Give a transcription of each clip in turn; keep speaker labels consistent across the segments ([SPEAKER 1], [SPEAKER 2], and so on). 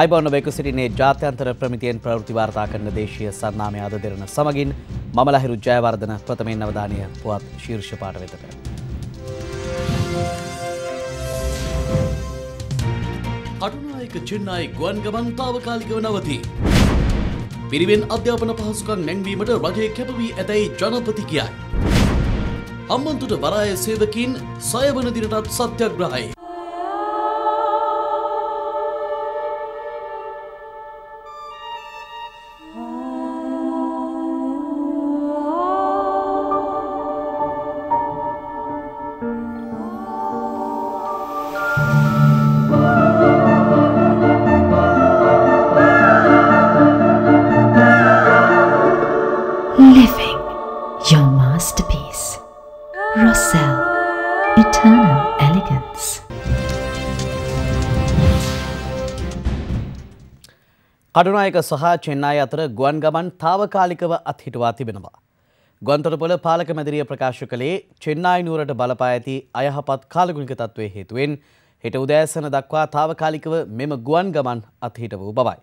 [SPEAKER 1] අයිබවන බෙකු සිටින්නේ ජාත්‍යන්තර ප්‍රමිතියෙන් ප්‍රවෘති වාර්තා කරන දේශීය සන්නාමය අද දෙරන සමගින් මම ලහිරු ජයවර්ධන ප්‍රථමයෙන් අවධානය පුවත් ශීර්ෂ පාට වෙතට. කටුනායක චෙන්නයි ගුවන් ගමන් තාවකාලිකව නවති. පිරිවෙන් අධ්‍යාපන පහසුකම් නැංවීමට රජය කැපවී ඇතැයි ජනපති කියයි. අම්බන්තුට වරාය සේවකින් සයවන දිනටත් සත්‍යග්‍රහයි. eternal elegance. කඩුනායක සහ චෙන්නාය අතර ගුවන් ගමන් තාවකාලිකව අත්හිටවා තිබෙනවා. ගොන්තරපොල පාලක මැදිරිය ප්‍රකාශ කළේ චෙන්නායි නුවරට බලපා ඇති අයහපත් කාලගුණික තත්ත්වය හේතුවෙන් හෙට උදෑසන දක්වා තාවකාලිකව මෙම ගුවන් ගමන් අත්හිට වූ බවයි.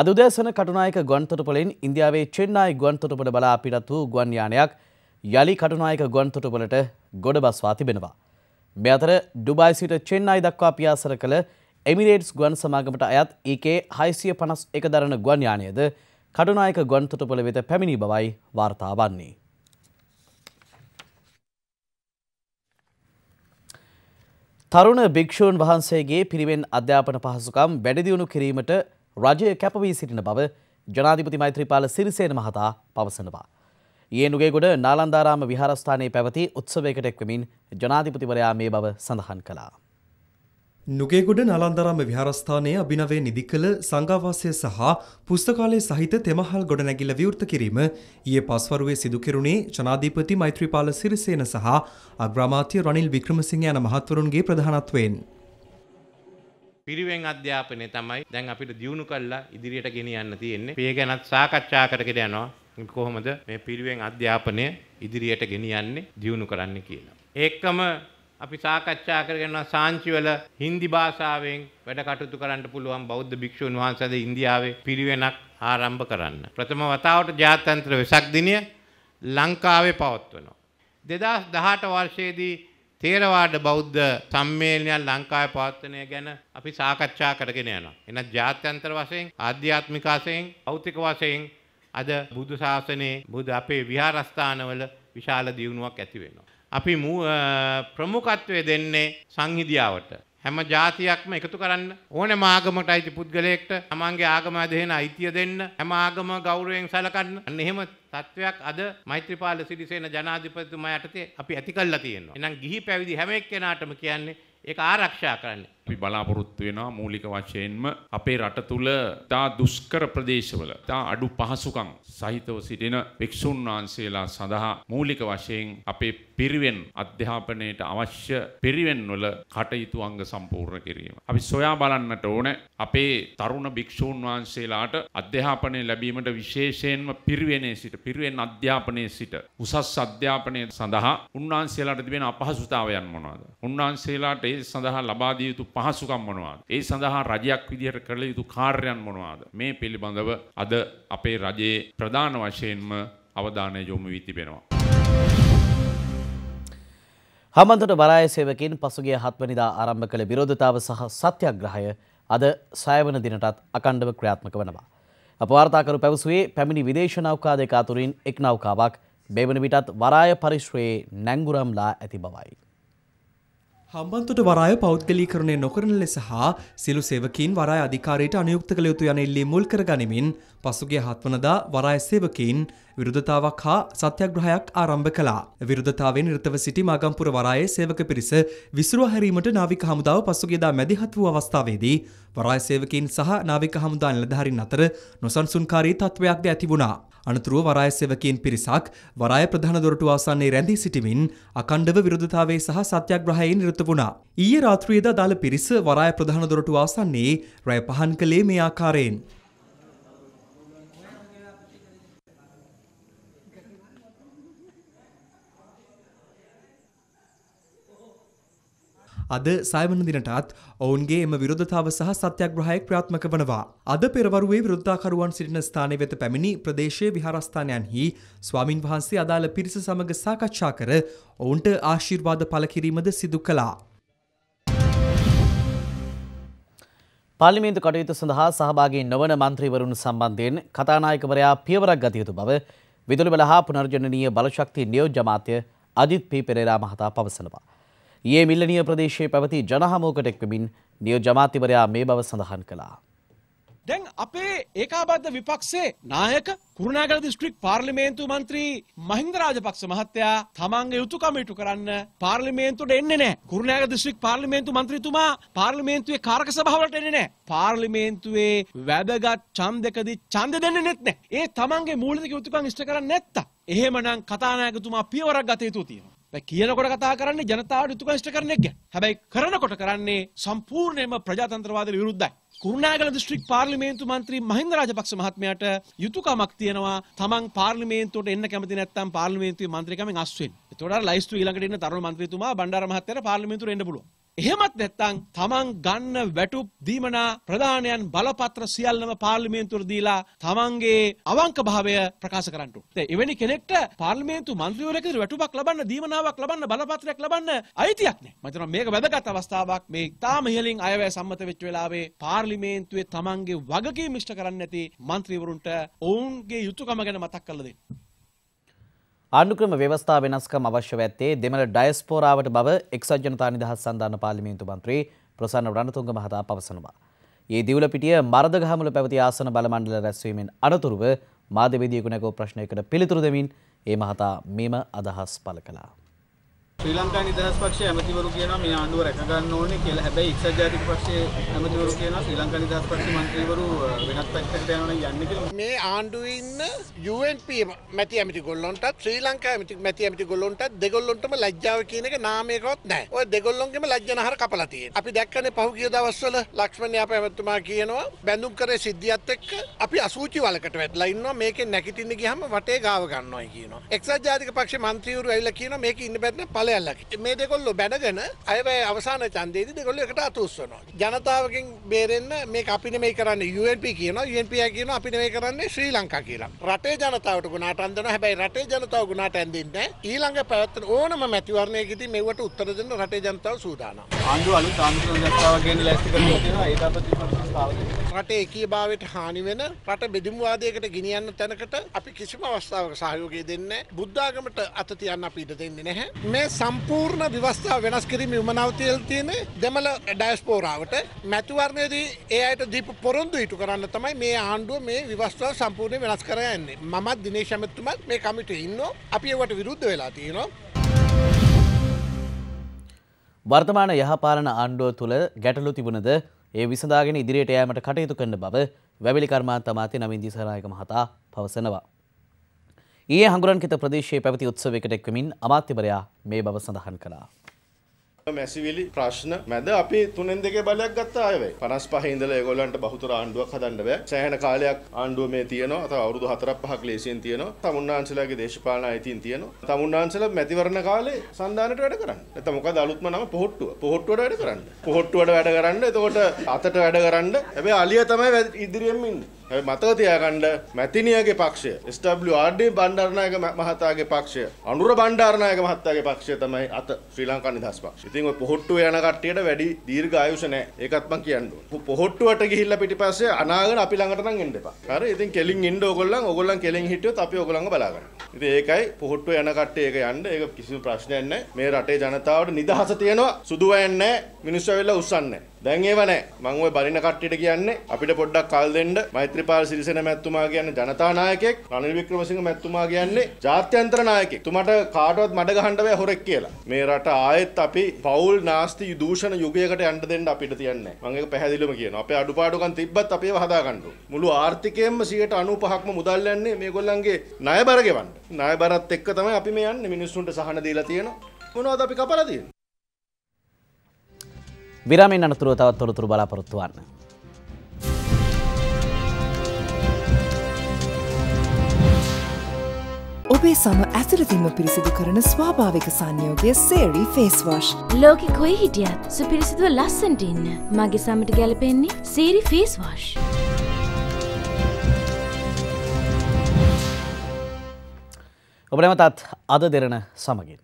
[SPEAKER 1] අද උදෑසන කටුනායක ගොන්තරපොලෙන් ඉන්දියාවේ චෙන්නායි ගුවන්තොටපොළ බලා පිටත් වූ ගුවන් යානයක් යළි කටුනායක ගොන්තොටුවලට ගොඩ බස්වා තිබෙනවා. මෙ අතර ඩුබයි සිට චෙන්නයි දක්වා පියාසර කළ එමිරේට්ස් ගුවන් සමාගමට අයත් ඒකේ හයිසිය පනස් එක දරන ගුවන් යානයද කටුනායක ගොන්තොටුපොළ වෙත පැමිණි බවයි වාර්තා වන්නේ. තරුණ භික්‍ෂූන් වහන්සේගේ පිරිවෙන් අධ්‍යාපන පහසුකම් වැඩදිියුණු කිරීමට රජය කැපවී සිටින බව ජනාධිපති මෛත්‍රීපාල සිරිසේන මහතා පවසනවා. ඒ නුගේගොඩ නාලන්දාරාම විහාරස්ථානයේ පැවති උත්සවයකට එක්වමින් ජනාධිපතිවරයා මේ බව සඳහන් කළා.
[SPEAKER 2] නුගේගොඩ නලන්දරාම විහාරස්ථානයේ අභිනවය නිදි කළ සංඝාවාසය සහ පුස්තකාලය සහිත තෙමහල් ගොඩනැගිල්ල විවෘත කිරීම ඊයේ පස්වරුවේ සිදු කෙරුණේ ජනාධිපති මෛත්‍රීපාල සිරිසේන සහ අග්‍රාමාත්‍ය රනිල් වික්‍රමසිංහ යන මහත්වරුන්ගේ ප්‍රධානත්වයෙන්.
[SPEAKER 3] පිරිවෙන් අධ්‍යාපනය තමයි දැන් අපිට දියුණු කල්ලා ඉදිරියට ගෙනියන්න තියෙන්නේ. මේ ගැනත් සාකච්ඡා කරගෙන යනවා. කොහොමද මේ පිරිවෙන් අධ්‍යාපනය ඉදිරියට ගෙනියන්නේ දියුණු කරන්න කියලා. ඒකම අපි සාකච්ඡා කරගෙනවා සාංචිවල හින්දි භාෂාවෙන් වැඩ කටයුතු කරන්න පුළුවන් බෞද්ධ භික්ෂුන් වහන්සේද ඉන්දියාවේ පිරිවෙනක් ආරම්භ කරන්න. ප්‍රථම වතාවට ජාත්‍යන්තර වෙසක් දිනය ලංකාවේ පවත්වනවා. 2018 වර්ෂයේදී තේරවාඩ බෞද්ධ සම්මේලනයක් ලංකාවේ පවත්වනය ගැන අපි සාකච්ඡා කරගෙන යනවා. එන ජාත්‍යන්තර වශයෙන්, ආධ්‍යාත්මික වශයෙන්, භෞතික වශයෙන් අද බුදු ශාසනයේ බුදු අපේ විහාරස්ථානවල විශාල දියුණුවක් ඇති වෙනවා. අපි ප්‍රමුඛත්වය දෙන්නේ සංහිඳියාවට. හැම જાතියක්ම එකතු කරන්න ඕනෑම ආගමකට අයිති පුද්ගලයෙක්ට තමන්ගේ ආගම අධේන අයිතිය දෙන්න හැම ආගම ගෞරවයෙන් සැලකන්න අන්න එහෙම තත්වයක් අද මෛත්‍රීපාල සිරිසේන ජනාධිපතිතුමා යටතේ අපි ඇති කළා තියෙනවා. එහෙනම් ගිහි පැවිදි හැම එක්කෙනාටම කියන්නේ ඒක ආරක්ෂා කරන්න. අපි බලාපොරොත්තු වෙනවා මූලික වශයෙන්ම අපේ රට තුල තා දුෂ්කර ප්‍රදේශවල තා අඩු පහසුකම් සහිතව සිටින වික්ෂුන් වහන්සේලා සඳහා මූලික වශයෙන් අපේ පිරිවෙන් අධ්‍යාපනයට අවශ්‍ය පිරිවෙන්වල කටයුතු අංග සම්පූර්ණ කිරීම. අපි සොයා බලන්නට ඕන අපේ තරුණ භික්ෂූන් වහන්සේලාට අධ්‍යාපනය ලැබීමට විශේෂයෙන්ම පිරිවෙනේ සිට පිරිවෙන් අධ්‍යාපනයේ සිට උසස් අධ්‍යාපනය සඳහා උන්වහන්සේලාට තිබෙන අපහසුතාවයන් මොනවාද? උන්වහන්සේලාට ඒ සඳහා ලබා දිය යුතු පහසුකම් මොනවාද? ඒ සඳහා රජයක් විදිහට කළ යුතු කාර්යයන් මොනවාද? මේ පිළිබඳව අද අපේ රජයේ ප්‍රධාන වශයෙන්ම අවධානය යොමු වී තිබෙනවා.
[SPEAKER 1] හමන්තොට බරාය සේවකින් පසුගිය හත්වනිදා ආරම්භ කළ විරෝධතාව සහ සත්‍යග්‍රහය අද සයවන දිනටත් අකණ්ඩව ක්‍රියාත්මක වනවා. අපවාර්තාකරු පැවසුවේ පැමිණි විදේශ නෞකාදයක අතුරින් එක් නෞකාවක් බේවන විටත් වරාය පරිශ්‍රයේ නැංගුරම්ලා ඇති බවයි.
[SPEAKER 2] හම්බන්තොට වරාය පෞද්ගලීකරණය නොකරන ලෙස හා සිලු සේවකීන් වරාය අධිකාරයට අනයුක්ත කළ යුතු යන ඉල්ලී මුල් කර ගනිමින් පසුගේ හත්වනදා වරාය සේවකීන් විරුද්ධතාවක් හා සත්‍යග්‍රහයක් ආරම්භ කළා. විරුද්ධතාවෙන් නිරතව සිටි මාගම්පුර වරායේ සේවක පිරිස විසිරුවා හැරීමට නාවික හමුදාව පසුගියදා මැදිහත් වූ අවස්ථාවේදී වරාය සේවකයන් සහ නාවික හමුදා නිලධාරීන් අතර නොසන්සුන්කාරී තත්වයක්ද ඇති වුණා. අනතුරුව වරාය සේවකයන් පිරිසක් වරාය ප්‍රධාන දොරටු ආසන්නයේ රැඳී සිටිමින් අඛණ්ඩව විරුද්ධතාවයේ සහ සත්‍යග්‍රහයේ නිරත වුණා. ඊයේ රාත්‍රියේද දාල පිරිස වරාය ප්‍රධාන දොරටු ආසන්නයේ රැය පහන් කළේ මේ ආකාරයෙන් අද සයවන දිනටත් ඔවුන්ගේ එම විරෝධතාව සහ සත්‍යග්‍රහයක් ක්‍රියාත්මක වනවා. අද පෙරවරුවේ විරුද්ධාකරුවන් සිටින ස්ථානය වෙත පැමිණි ප්‍රදේශයේ විහාරස්ථානයන්හි ස්වාමින් වහන්සේ අදාළ පිරිස සමග සාකච්ඡා කර ඔවුන්ට ආශිර්වාද පළ කිරීමද සිදු කළා.
[SPEAKER 1] පාලිමේන්තු කටයුතු සඳහා සහභාගී නොවන මන්ත්‍රීවරුන් සම්බන්ධයෙන් කතානායකවරයා පියවරක් ගත යුතු බව විදුලි බල හා පුනර්ජනනීය බලශක්ති නියෝජ්‍ය අමාත්‍ය අජිත් පී පෙරේරා මහතා පවසනවා. ඒ මිල්ලනිය ප්‍රදේශයේ පැවති ජනහමෝකට එක්වමින් නියෝ ජමාතිවරයා මේ බව සඳහන් කළා.
[SPEAKER 4] දැන් අපේ ඒකාබද්ධ විපක්ෂේ නායක කුරුණාගල දිස්ත්‍රික් පාර්ලිමේන්තු මන්ත්‍රී මහින්ද රාජපක්ෂ මහත්තයා තමන්ගේ යුතුයකම ඉටු කරන්න පාර්ලිමේන්තුවට එන්නේ නැහැ. කුරුණාගල දිස්ත්‍රික් පාර්ලිමේන්තු මන්ත්‍රීතුමා පාර්ලිමේන්තුවේ කාරක සභාවලට එන්නේ නැහැ. පාර්ලිමේන්තුවේ වැදගත් ඡන්දකදී ඡන්ද දෙන්නේ නැත් නැහැ. ඒ තමන්ගේ මූලික යුතුයකම් ඉෂ්ට කරන්නේ නැත්තා. එහෙමනම් කතානායකතුමා පියවරක් ගත යුතු තියෙනවා. දැන් කියනකොට කතා කරන්නේ ජනතාවට යුතුයකම් ඉෂ්ට කරන එක ගැන. හැබැයි කරනකොට කරන්නේ සම්පූර්ණයෙන්ම ප්‍රජාතන්ත්‍රවාදයට විරුද්ධයි. කුරුණෑගල දිස්ත්‍රික් පාර්ලිමේන්තු මන්ත්‍රී මහින්ද රාජපක්ෂ මහත්මයාට යුතුයකමක් තියෙනවා තමන් පාර්ලිමේන්තුවට එන්න කැමති නැත්නම් පාර්ලිමේන්තුවේ මන්ත්‍රීකමෙන් අස් වෙන්න. ඒතකොට අර ලයිස්තු ඊළඟට ඉන්න තරුණ මන්ත්‍රීතුමා බණ්ඩාර මහත්තයාට පාර්ලිමේන්තුවට එන්න පුළුවන්. එහෙමත් නැත්නම් තමන් ගන්න වැටුප් දීමනා ප්‍රධානයන් බලපත්‍ර සියල්ලම පාර්ලිමේන්තුවට දීලා තමන්ගේ අවංක භාවය ප්‍රකාශ කරන්න ඕනේ. එවැනි කෙනෙක්ට පාර්ලිමේන්තු මන්ත්‍රීවරයෙකුට වැටුපක් ලබන්න දීමනාවක් ලබන්න බලපත්‍රයක් ලබන්න අයිතියක් නැහැ. මම හිතනවා මේක වැදගත් අවස්ථාවක්. මේ තාම ඉහලින් අයවැය සම්මත වෙච්ච වෙලාවේ පාර්ලිමේන්තුවේ තමන්ගේ වගකීම් ඉෂ්ට කරන්නේ නැති මන්ත්‍රීවරුන්ට ඔවුන්ගේ යුතුයකම ගැන මතක් කරලා දෙන්න.
[SPEAKER 1] අනුක්‍රම ව්‍යවස්ථා වෙනස්කම් අවශ්‍ය ඇත්තේ දෙමළ ඩයස්පෝරාවට බව එක්සත් ජනතා නිදහස් සන්ධාන පාර්ලිමේන්තු මන්ත්‍රී ප්‍රසන්න රණතුංග මහතා පවසනවා. ඒ දිවුල පිටිය මරදගහමුල පැවති ආසන බලමණ්ඩල රැස්වීමෙන් අනතුරුව මාධ්‍යවේදියෙකු නැගූ ප්‍රශ්නයකට පිළිතුරු දෙමින් ඒ මහතා මෙම අදහස් පළ කළා.
[SPEAKER 5] ශ්‍රී ලංකා නිදහස් පක්ෂයේ
[SPEAKER 6] ඇමතිවරු කියනවා මේ ආණ්ඩුව රැක ගන්න ඕනේ කියලා. හැබැයි එක්සත් ජාතික පක්ෂයේ ඇමතිවරු කියනවා ශ්‍රී ලංකා නිදහස්
[SPEAKER 5] පක්ෂයේ මන්ත්‍රීවරු වෙනත් පැත්තකට යනවා යන්නේ කියලා.
[SPEAKER 6] මේ ආණ්ඩුවේ ඉන්න UNP මැති ඇමති ගොල්ලොන්ටත් ශ්‍රී ලංකා ඇමති මැති ඇමති ගොල්ලොන්ටත් දෙගොල්ලොන්ටම ලැජ්ජාව කියන එක නාමයකවත් නැහැ. ඔය දෙගොල්ලොන්ගේම ලැජ්ජනහර කපලා තියෙනවා. අපි දැක්කනේ පහුගිය දවස්වල ලක්ෂ්මන් යාප ඇමතිතුමා කියනවා බැඳුම් කරේ සිද්ධියත් එක්ක අපි අසූචි වලකට වැටලා ඉන්නවා මේකෙන් නැගිටින්න ගියාම වටේ ගාව ගන්නවායි කියනවා. එක්සත් ජාතික පක්ෂයේ මන්ත්‍රීවරු ඇවිල්ලා කියනවා මේක ඉන්න බැත්නම් කොලයල්ලකට මේ දෙකොල්ලො බැනගෙන අයවැ අවසාන චන්දේද දෙකොල්ල එකට අතුස්සනවා. ජනතාවකින් බේරෙන්න්න මේ අපින මේ කරන්න UNP කියන UNP කියන අපි මේ කරන්නේ ශ්‍රී ලංකා කියලා රටේ ජනතාවට ගුණට අන්දන හැබැයි රටේ ජනතාව ගුණට ඇඳින්න ඊළඟ පැවත්ත ඕනම මැතිවරණයකිති මෙවට උත්තර දෙන්න රටේ ජනතාව සූදානම්. ආණ්ඩුව අලුත් ආණ්ඩුව
[SPEAKER 2] ජනතාවගෙන් ලැස්ති කරලා
[SPEAKER 6] තියෙනවා ඒ දාපති ප්‍රතිස්ථාපනය. රට ඒකී භාවයට හානි වෙන රට බෙදිමුවාදයකට ගෙනියන්න තැනකට අපි කිසිම අවස්ථාවක සහයෝගය දෙන්න බුද්ධාගමට අත තියන්න අපි ඉඩ දෙන්නේ නැහැ මේ සම්පූර්ණ ව්‍යවස්ථාව වෙනස් කිරීම විමනාව තියලා තියෙන්නේ දෙමළ ඩයස්පෝරාවට මැතිවරණයේදී ඒ අයට දීපු පොරොන්දු ඉටු කරන්න තමයි මේ ආණ්ඩුව මේ ව්‍යවස්ථාව සම්පූර්ණයෙන් වෙනස් කර යන්නේ. මමත් දිනේෂ් ඇමතිතුමත් මේ කමිටුවේ ඉන්නවා. අපි ඒවට විරුද්ධ වෙලා තියෙනවා.
[SPEAKER 1] වර්තමාන යහපාලන ආණ්ඩුව තුළ ගැටලු තිබුණද ඒ විසඳාගෙන ඉදිරියට යෑමට කටයුතු කරන බව වැවිලි කර්මාන්ත අමාත්‍ය නවින් දිසනායක මහතා පවසනවා. ඒ හඟුරන්කිත ප්‍රදේශයේ පැවති උත්සවයකට එක්වමින් අමාත්‍යවරයා මේ බව සඳහන් කළා.
[SPEAKER 5] මැසිවිලි ප්‍රශ්න මැද අපි තුනෙන් දෙකේ බලයක් ගත්තා ආයෙවයි. 55 ඉඳලා ඒගොල්ලන්ට බහුතර ආණ්ඩුවක් හදන්න බෑ. සෑහෙන කාලයක් ආණ්ඩුව මේ තියෙනවා. තව අවුරුදු 4ක් 5ක් ලේසියෙන් තියෙනවා. තමුන්නාන්සලාගේ දේශපාලන අයිතීන් තියෙනවා. තමුන්නාන්සලා මැතිවරණ කාලේ සම්දානට වැඩ කරන්න. නැත්නම් මොකද අලුත්ම නම පොහොට්ටුව. පොහොට්ටුවට වැඩ කරන්න. පොහොට්ටුවට වැඩ කරන්න. එතකොට අතට වැඩ කරන්න. හැබැයි අලිය තමයි ඉදිරියෙන් ඉන්නේ. මතක තියාගන්න මැතිනියගේ පක්ෂය SWRD බණ්ඩාරනායක මහතාගේ පක්ෂය අනුර බණ්ඩාරනායක මහතාගේ පක්ෂය තමයි අත ශ්‍රී ලංකා නිදහස් පක්ෂය. ඉතින් ඔය පොහොට්ටුව යන කට්ටියට වැඩි දීර්ඝ ආයුෂ නැහැ. ඒකත් මම කියන්න ඕනේ. පොහොට්ටුවට ගිහිල්ලා පිටිපස්සේ අනාගෙන අපි ළඟට නම් එන්න එපා. හරි? ඉතින් කෙලින් ඉන්න ඕගොල්ලන් ඕගොල්ලන් කෙලින් හිටියොත් අපි ඕගොල්ලන්ව බලාගන්න. ඉතින් ඒකයි පොහොට්ටුව යන කට්ටිය ඒක යන්න. ඒක කිසිම ප්‍රශ්නයක් නැහැ. මේ රටේ ජනතාවට නිදහස තියෙනවා. සුදු වැයන්නේ නැහැ. මිනිස්සු වෙලා උස්සන්නේ නැහැ. දැන් ඒව නැහැ. මම ওই බරිණ කට්ටියට කියන්නේ අපිට පොඩ්ඩක් කල් දෙන්න. මෛත්‍රීපාල සිරිසේන මැතිතුමා කියන්නේ ජනතා නායකයෙක්. රනිල් වික්‍රමසිංහ මැතිතුමා කියන්නේ ජාත්‍යන්තර නායකයෙක්. තුමට කාටවත් මඩ ගහන්න බෑ හොරෙක් කියලා. මේ රට ආයෙත් අපි පෞල් නාස්ති දූෂණ යුගයකට යන්න දෙන්න අපිට තියන්නේ නැහැ. මම ඒක පැහැදිලිවම කියනවා. අපේ අඩුපාඩුකම් තිබ්බත් අපි ඒව හදා ගන්න ඕනේ. මුළු ආර්ථිකයෙන්ම 95%ක්ම මුදල් යන්නේ මේගොල්ලන්ගේ ණය බර ගෙවන්න. ණය බරත් එක්ක තමයි අපි මේ යන්නේ. මිනිස්සුන්ට සහන දීලා තියෙනවා. මොනවද අපි කපලා තියෙන්නේ?
[SPEAKER 1] විරාමෙන් අනතුරුව තවත් තොරතුරු බලාපොරොත්තු වන්න.
[SPEAKER 7] ඔබේ සම ඇසරදිම පිරිසිදු කරන ස්වාභාවික සංයෝගය සේරී ෆේස්වශ්
[SPEAKER 8] ලෝකෙ කොයි හිටියත් සුපිරිසිදුව ලස්සන්ට ඉන්න මගේ සමට ගැලපෙන්නේ සේරි ෆේස්වශ්.
[SPEAKER 1] ඔබනමතත් අද දෙරන සමගින්.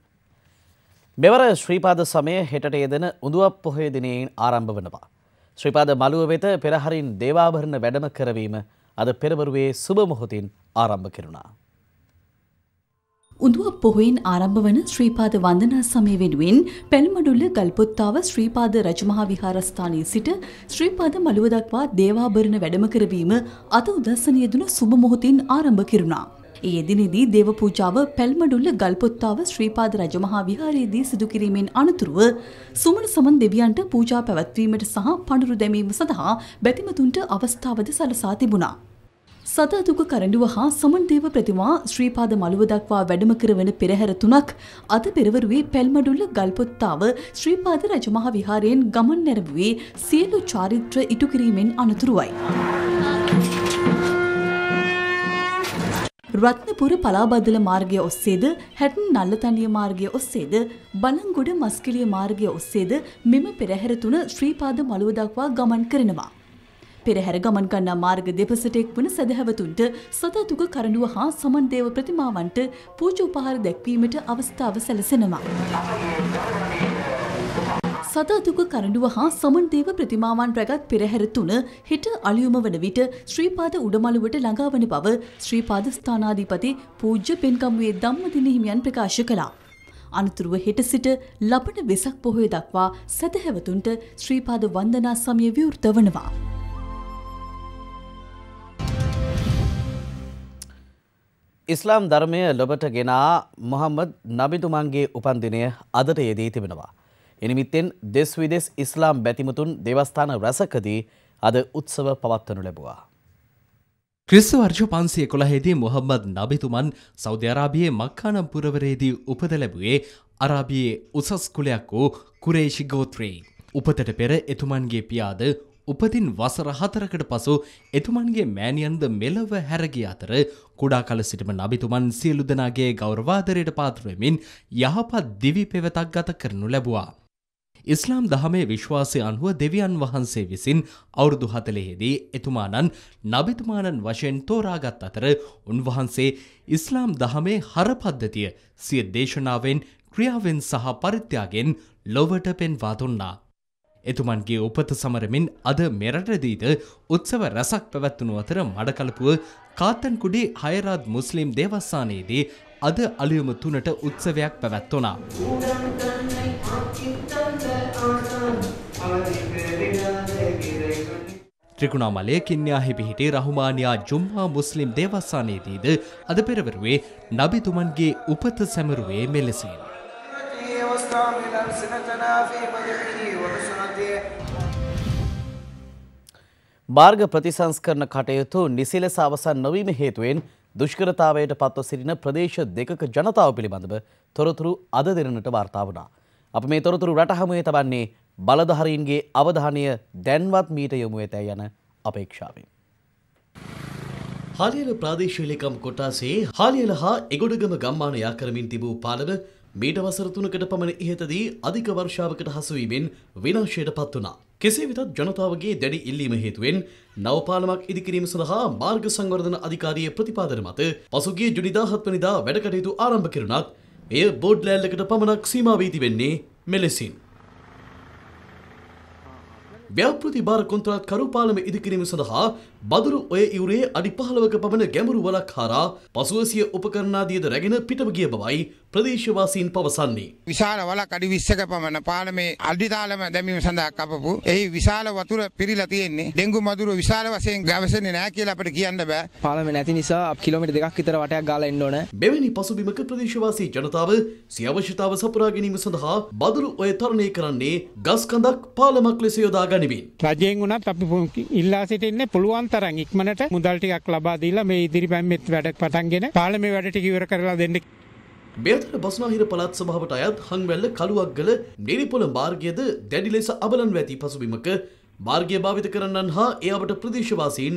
[SPEAKER 1] මෙවර ශ්‍රීපාද සමය හෙටට යෙදෙන උඳුවක් පොහොය දිනයෙන් ආරම්භ වනවා. ශ්‍රීපාද මළුව වෙත පෙරහරින් දේවාභරණ වැඩම කරවීම අද පෙරවරුවේ සුබ මොහොතින් ආරම්භ කෙරුණා.
[SPEAKER 9] උඳුව පොහොයෙන් ආරම්භ වන ශ්‍රීපාද වන්දනා සමය වෙනුවෙන් පැල්මඩුල්ල ගල්පොත්තාව ශ්‍රීපාද රජමහා විහාරස්ථානයේ සිට ශ්‍රීපාද මළුව දක්වා දේවාභරණ වැඩම කරවීම අද උදැසන යෙදුණු සුබ මොහොතින් ආරම්භ කෙරුණා. ඒ එදිනෙදී දේව පූජාව පැල්මඩුල්ල ගල්පොත්තාව ශ්‍රීපාද රජමහා විහාරයේදී සිදු කිරීමෙන් අනතුරුව සුමන සමන් දෙවියන්ට පූජා පැවැත්වීමට සහ පඳුරු දැමීම සඳහා බැතිමතුන්ට අවස්ථාවද සලසා තිබුණා. සතදුක කරඬුව හා සමන්දේව ප්‍රතිමා ශ්‍රීපාද මළුව දක්වා වැඩම කරවන පෙරහැර තුනක් අද පෙරවරුවේ පැල්මඩුල්ල ගල්පොත්තාව ශ්‍රීපාද රජමහා විහාරයෙන් ගමන් නැරඹුවේ සියලු චාරිත්‍ර ඉටු කිරීමෙන් අනතුරුවයි. රත්නපුර පලාබදල මාර්ගය ඔස්සේද හැටන් නල්ලතනිය මාර්ගය ඔස්සේද බලංගොඩ මස්කිලිය මාර්ගය ඔස්සේද මෙම පෙරහැර තුන ශ්‍රීපාද මළුව දක්වා ගමන් කරනවා. පෙරහැර ගමන් ගන්නා මාර්ග දෙපසට එක් වන සැදැහැවතුන්ට සතතුක කරඬුව හා සමන්දේව ප්‍රතිමාවන්ට පූජ උපහාර දැක්වීමට අවස්ථාව සැලසෙනවා. සදාතුක කරඬුව හා සමන්දේව ප්‍රතිමාවන් රැගත් පෙරහැර තුන හෙට අලියුම වන විට ශ්‍රීපාද උඩමළුවට ළඟාවන බව ශ්‍රීපාද ස්ථානාධිපති පූජ්‍ය පෙන්කම්වේ ධම්මදින හිමියන් ප්‍රකාශ කළා. අනතුරුව හෙට සිට ලබන වෙසක් පොහොය දක්වා සැදැහැවතුන්ට ශ්‍රීපාද වන්දනා සමය විවෘත වනවා.
[SPEAKER 1] ඉස්ලාම් ධර්මය ලොබට ගෙනා මොහම්මද නබිතුමන්ගේ උපන්දිනය අදට යෙදී තිබෙනවා. එනිමිත්තෙන් දෙස් විදෙස් ඉස්ලාම් බැතිමතුන් දෙවස්ථාන රැසකදී අද උත්සව පවත්වනු ලැබවා. ක්‍රිස්තු වර්ෂ පන්සිය කොළහේදී මොහම්මද නබිතුමන්
[SPEAKER 7] සෞධ්‍යරාබියයේ මක්කානම් පුරවරේදී උපද ලැබුවේ අරාබියයේ උසස් කුලයක් වූ කුරේෂි ගෝත්‍රයේ. උපතට පෙර එතුමන්ගේ පියාද උපතින් වසර හතරකට පසු එතුමන්ගේ මෑනියන්ද මෙලව හැරගිය අතර කුඩා කල සිටම නබිතුමන් සියලු දෙනාගේ ගෞරවාදරයට පාත්‍රවෙමින් යහපත් දිවි පෙවතක් ගත කරනු ලැබවා. ඉස්ලාම් දහමේ විශ්වාසය අනුව දෙවියන් වහන්සේ විසින් අවුරුදු හතලෙහිදී එතුමානන් නබිතුමාණන් වශයෙන් තෝරාගත් අතර උන්වහන්සේ ඉස්ලාම් දහමේ හරපද්ධතිය සිය දේශනාවෙන් ක්‍රියාවෙන් සහ පරිත්‍යාගෙන් ලොවට පෙන්වා දුන්නා. එතුමන්ගේ උපත සමරමින් අද මෙරටදීද උත්සව රැසක් පැවැත්වුණු අතර මඩකලපුුව කාතන්කුඩේ හයරාත් මුස්ලිම් දේවස්සානයේදී අද අලුයම තුනට උත්සවයක් පැවැත්වනා. ත්‍රිකුණාමලය කින්්‍යාහි පිහිටේ රහුමානයා ජුම්හා මුස්ලිම් දේවස්සානයේදීද අද පෙරවරුවේ නබිතුමන්ගේ උපත සැමරුවේ මෙලෙසින්.
[SPEAKER 1] මාර්ග ප්‍රතිසංස්කරන කටයුතු නිසිලස අවසන් නොවීම හේතුවෙන් දුෂ්කරතාවයට පත්ව සිටින ප්‍රදේශ දෙකක ජනතාව පිළිබඳව තොරතුරු අද දෙරනට වාර්තා වුණා. අප මේ තොරතුරු රටහමුවේ තබන්නේ බලධහරීන්ගේ අවධානය දැන්වත් මීට යොමු ඇතැ යන අපේක්ෂාවෙන්. හාලියල ප්‍රාදේශීලිකම් කොටාසේ හාලියල හා එගොඩගම ගම්මානයා කරමින් තිබූ පාලව මීට වසරතුනකට පමණ ඉහතදී අධික වර්ෂාවකට හසුවීමෙන් විනාශයට පත් වනා. කෙසේ වෙතත් ජනතාවගේ දැඩි ඉල්ලීම හේතුවෙන් නවපාලමක් ඉදිකිරීම සඳහා මාර්ග සංවර්ධන අධිකාරිය ප්‍රතිපාදන මත පසුගිය ජුනිදා හත්වනිදා වැඩකටයුතු ආරම්භ කරනත් එය බෝඩ් ලෑල්ලකට පමණක් සීමා වී තිබෙන්නේ මෙලෙසින්. ව්‍යාපෘති භාර කොන්ත්‍රාත්කරු පාලම ඉදිකිරීම සඳහා බදුරු ඔය ඉවුරේ අඩි පහළවක පමණ ගැඹුරු වලක් හරා පසුවසිය උපකරණාදියද රැගෙන පිටව ගිය බවයි ප්‍රදේශවාසීන් පවසන්නේ. විශාල වලක් අඩි 20ක පමණ
[SPEAKER 6] පාලමේ අඩිතාලම දැමීම සඳහා කපපු ඒ විශාල වතුර පිරීලා තියෙන්නේ. ඩෙන්ගු මදුරු විශාල වශයෙන් ගැවසෙන්නේ නැහැ කියලා
[SPEAKER 1] අපිට කියන්න බෑ. පාලම නැති නිසා කිලෝමීටර් දෙකක් විතර වටයක් ගාලා එන්න ඕන. මෙවැනි පසුබිමක ප්‍රදේශවාසී ජනතාව සිය අවශ්‍යතාව සපුරා ගැනීම සඳහා බදුරු ඔය තරණය කරන්නේ ගස් කඳක් පාලමක් ලෙස යොදා ගනිමින්. රජයෙන් වුණත් අපි ඉල්ලා සිටින්නේ පුළුවන් තරම් ඉක්මනට මුදල් ටිකක් ලබා දීලා මේ ඉදිරි පැමිණෙත් වැඩ පටන්ගෙන පාර්ලිමේ වැඩ ටික ඉවර කරලා දෙන්න බේතර බස්නාහිර පළාත් සභාවට අයත් හංවැල්ල කළුවක්ගල නිරිපොළ මාර්ගයද දැඩි ලෙස අබලන්ව ඇති පසුබිමක මාර්ගය භාවිත කරන්නන් හා ඒ අපට ප්‍රදේශවාසීන්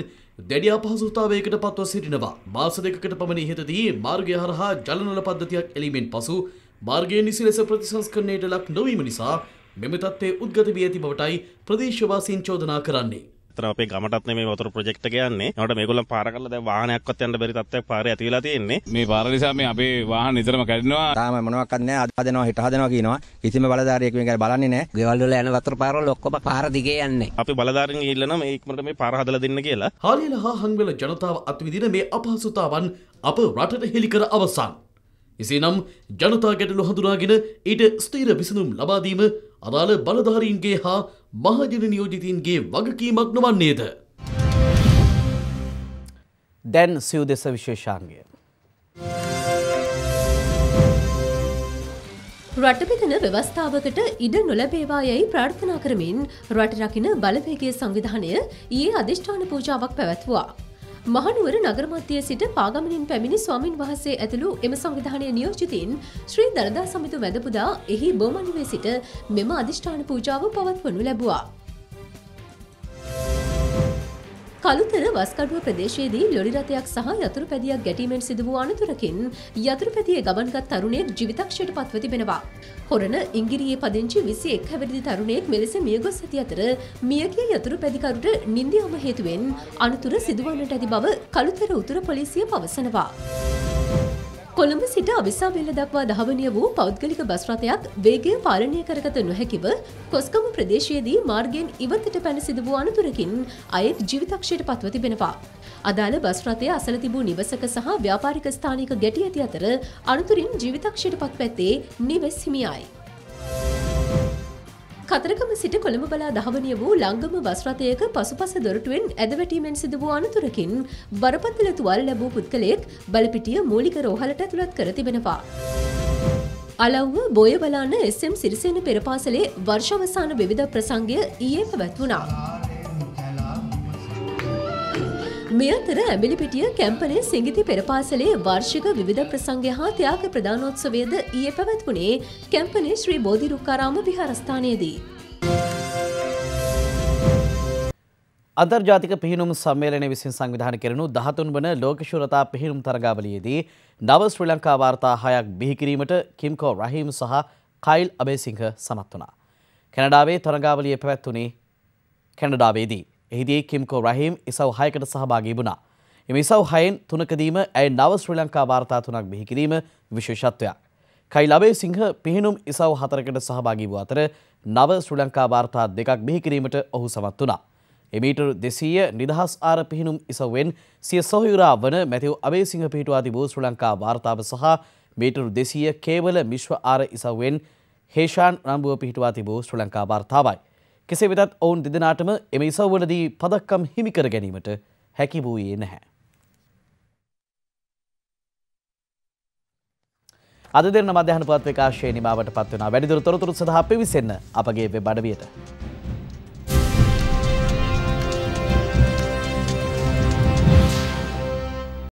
[SPEAKER 1] දැඩි අපහසුතාවයකට පත්ව සිටිනවා. මාස දෙකකට පමණ ඉහතදී මාර්ගය හරහා ජලනල පද්ධතියක් එළීමෙන් පසු මාර්ගයේ නිසි ලෙස ප්‍රතිසංස්කරණයට ලක් නොවීම නිසා මෙම තත්ත්වය උද්ගත වී ඇති බවටයි ප්‍රදේශවාසීන් චෝදනා කරන්නේ. එතන අපේ ගමටත් මේ වතුර ප්‍රොජෙක්ට් එක යන්නේ. ඒකට මේගොල්ලන් පාර කරලා දැන් වාහනයක්වත් යන්න බැරි තත්ත්වයක් පාරේ ඇති වෙලා තියෙන්නේ. මේ පාර නිසා
[SPEAKER 3] මේ අපේ වාහන නිතරම කැඩෙනවා. තාම මොනවත්වත් නැහැ. අද හදනවා හෙට හදනවා කියනවා. කිසිම බලධාරියෙක් මේක බලන්නේ නැහැ. ගෙවල් වල යන වතුර පාරවල ඔක්කොම පාර දිගේ යන්නේ. අපි
[SPEAKER 1] බලධාරීන් ගිහිල්ලා මේ ඉක්මනට මේ පාර හදලා දෙන්න කියලා. හාලියන හා හංගවල ජනතාව අත්විඳින මේ අපහසුතාවන් අප රටට හෙළි කර අවසන්. එසේනම් ජනතා ගැටලු හඳුනාගෙන ඊට ස්ථීර විසඳුම් ලබා දීම අදාළ බලධාරීන්ගේ හා මහජන නියෝජිතීන්ගේ වගකීමක් නොවන්නේද. දැන් සිව් දෙස විශේෂාන්ගය.
[SPEAKER 8] රටපිටන ව්‍යවස්ථාවකට ඉඩ නොලැබේවා යැයි ප්‍රාර්ථනා කරමින් රටරකින බලවේගේ සංවිධානය ඊයේ අධිෂ්ඨාන පූජාවක් පැවැත්වවා. මහනුවර නගරමත්තිය සිට පාගමනින් පැමිණි ස්වාමින් වහසේ ඇතුළු එම සංවිධානය නියෝජිතින් ශ්‍රී දළදා සමිතු වැදපුදා එහි බෝමණුවේ සිට මෙම අධිෂ්ඨාන පූජාව පවත්වනු ලැබවා. කළුතර වස්කඩුව ප්‍රදේශයේදී ලොරි රථයක් සහ යතුරු පැදියක් ගැටීමෙන් සිදු වූ අනතුරකින් යතුරු පැදියේ ගමන්ගත් තරුණයෙක් ජීවිතක්ෂයට පත්ව තිබෙනවා. හොරණ ඉංගිරියේ පදිංචි 21 හැවිරිදි තරුණයෙක් මෙලෙස මියගොස් ඇති අතර මියගිය යතුරු පැදිකරුට නිඳියාම හේතුවෙන් අනතුර සිදුවන්නට ඇති බව කළුතර උතුර පොලිසිය පවසනවා. කොළඹ සිට අවිසාවෙල්ල දක්වා දහවනිය වූ පෞද්ගලික බස්රථයත් වේගය පාලනය කරගත නොහැකිව කොස්කම ප්‍රදේශයේදී මාර්ගයෙන් ඉවතට පැන සිද වූ අනතුරකින් අයෙක් ජීවිතක්ෂයට පත්ව තිබෙනවා. අදාළ බස්රථය අසල තිබූ නිවසක සහ ව්‍යාපාරික ස්ථානික ගැටි ඇති අතර අනතුරින් ජීවිතක්ෂයට පත්ව ඇත්තේ නිවෙස් හිමියයි. කතරකම සිට කොළඹ බලා දහවනිය වූ ලංගම බස්රථයක පසුපස දොරටුවෙන් ඇදවැටීමෙන් සිද වූ අනතුරකින් බරපතල තුවල් ලැබූ පුද්ගලයෙක් බලපිටිය මූලික රෝහලට ඇතුළත් කර තිබෙනවා. අලව්ව බොය බලාන එස්ම් සිරිසේන පෙරපාසලේ වර්ෂවසාන විවිධ ප්‍රසංගය ඊයේ පැවැත්වුණා. මේ අතර ඇමිලිපිටිය කැම්පනේ සිංගිති පෙරපාසලේ වර්ෂික විධ ප්‍රසංගය හා ත්‍යාග ප්‍රධානෝත්සවේද ඊය පැවැත්වුණේ කැම්පනේ ශ්‍රී බෝධිරුක්කාරාම විහාරස්ථානයේදී.
[SPEAKER 1] අදර්ජාතික පිහිනුම් සම්මේලනය විසින් සංවිධාන කරනු දහතුන් වන ලෝකශුරතා පිහිනුම් තරගාවලියේදී නව ශ්‍රී ලංකා වාර්තා හයක් බිහිකිරීමට කිම්කෝ රහීම් සහ කයිල් අබේසිංහ සමත් වනා. කැනඩාවේ තරගාවලිය පැවැත්වුණේ කැනඩාවේදී. එහිදී කිම්කෝ රහිම් ඉසව් හයකට සහභාගී වුණා. එම ඉසව් හයෙන් තුනකදීම ඇය නව ශ්‍රී ලංකා වාර්තා තුනක් බිහිකිරීම විශේෂත්වයක්. කයි ලබේ සිංහ පිහිනුම් ඉසව් හතරකට සහභාගී වූ අතර නව ශ්‍රී ලංකා වාර්තා දෙකක් බිහිකිරීමට ඔහු සමත් වුණා. එමීටරු දෙසීය නිදහස් ආර පිහිනුම් ඉසවෙන් සිය සොහයුරා වන මැතිව් අබේසිංහ පිටවාති බූ ශ්‍රී ලංකා වාර්තාව සහ මීටරු දෙසීය කේවල මිශ්ව ආර ඉසවෙන් හේෂාන් රම්භුව පිහිටවා තිබූ ශ්‍රී ලංකා වාර්තාවයි. කෙසේ වෙතත් ඔවුන් දෙදෙනටම එම ඉසව්වලදී පදක්කම් හිමිකර ගැනීමට හැකි වූයේ නැහැ. අද දෙන මධ්‍යහන පත් විකාශය නිමාවට පත්වනා වැඩිදුර තොරතුරු සඳහා පිවිසෙන්න අපගේ වෙබ් අඩවියට.